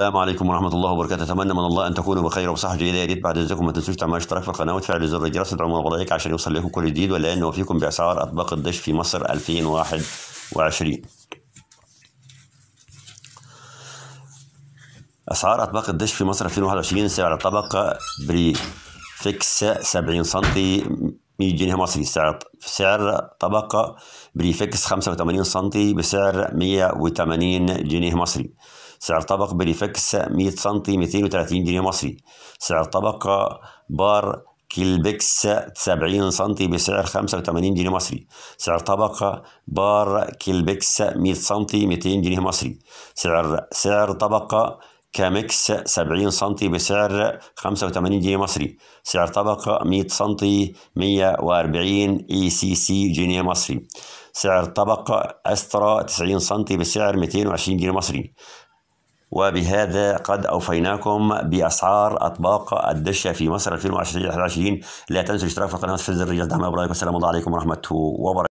السلام عليكم ورحمة الله وبركاته أتمنى من الله أن تكونوا بخير وبصحة جيدة يا ريت بعد إذنكم ما تنسوش تعملوا اشتراك في القناة وتفعل زر الجرس وتدعموا وضعيك عشان يوصل لكم كل جديد ولأن وفيكم بأسعار أطباق الدش في مصر 2021 أسعار أطباق الدش في مصر 2021 سعر طبقة بريفكس 70 سم 100 جنيه مصري سعر سعر طبقة بريفكس 85 سنتي بسعر 180 جنيه مصري سعر طبق بريفكس 100 سنتي 230 جنيه مصري سعر طبقة بار كيلبكس 70 سنتي بسعر 85 جنيه مصري سعر طبقة بار كيلبكس 100 سنتي 200 جنيه مصري سعر سعر طبقة كامكس 70 سنتي بسعر 85 جنيه مصري سعر طبقة 100 سنتي 140 اي سي سي جنيه مصري سعر طبقة أسترا 90 سنتي بسعر 220 جنيه مصري وبهذا قد أوفيناكم بأسعار أطباق الدشة في مصر 2020 لا تنسوا الاشتراك في القناة في الزر دعم برأيكم والسلام عليكم ورحمة الله وبركاته